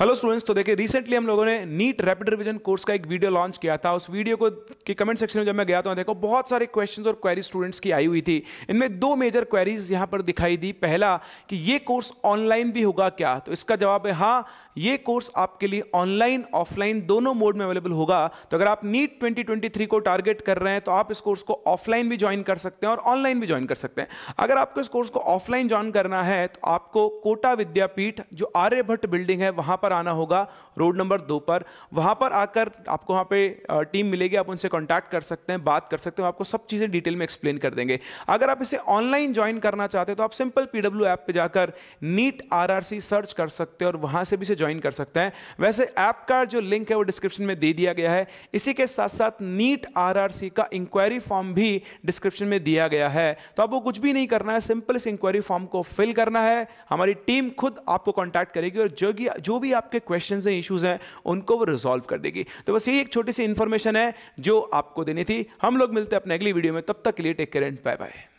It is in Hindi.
हेलो स्टूडेंट्स तो देखिए रिसेंटली हम लोगों ने नीट रैपिड रिवीजन कोर्स का एक वीडियो लॉन्च किया था उस वीडियो को के कमेंट सेक्शन में जब मैं गया तो देखो बहुत सारे क्वेश्चंस और क्वेरी स्टूडेंट्स की आई हुई थी इनमें दो मेजर क्वेरीज यहां पर दिखाई दी पहला कि ये कोर्स ऑनलाइन भी होगा क्या तो इसका जवाब है हाँ ये कोर्स आपके लिए ऑनलाइन ऑफलाइन दोनों मोड में अवेलेबल होगा तो अगर आप नीट ट्वेंटी को टारगेट कर रहे हैं तो आप इस कोर्स को ऑफलाइन भी ज्वाइन कर सकते हैं और ऑनलाइन भी ज्वाइन कर सकते हैं अगर आपको इस कोर्स को ऑफलाइन ज्वाइन करना है तो आपको कोटा विद्यापीठ जो आर्यभट्ट बिल्डिंग है वहां पर पर आना होगा रोड नंबर दो पर वहाँ पर आकर आपको वहाँ पे टीम मिलेगी आप उनसे कांटेक्ट कर सकते हैं बात कर सकते हैं आपको सब चीज़ें डिटेल में एक्सप्लेन कर देंगे अगर आप इसे ऑनलाइन ज्वाइन करना चाहते हैं तो आप सिंपल पी ऐप पर जाकर नीट आर सर्च कर सकते हैं और वहाँ से भी इसे ज्वाइन कर सकते हैं वैसे ऐप का जो लिंक है वो डिस्क्रिप्शन में दे दिया गया है इसी के साथ साथ नीट आर का इंक्वायरी फॉर्म भी डिस्क्रिप्शन में दिया गया है तो आपको कुछ भी नहीं करना है सिंपल इस इंक्वायरी फॉर्म को फिल करना है हमारी टीम खुद आपको कांटेक्ट करेगी और जो भी जो भी आपके क्वेश्चन हैं इशूज़ हैं उनको वो रिजोल्व कर देगी तो बस यही एक छोटी सी इन्फॉर्मेशन है जो आपको देनी थी हम लोग मिलते हैं अपने अगली वीडियो में तब तक के लिए take care and bye bye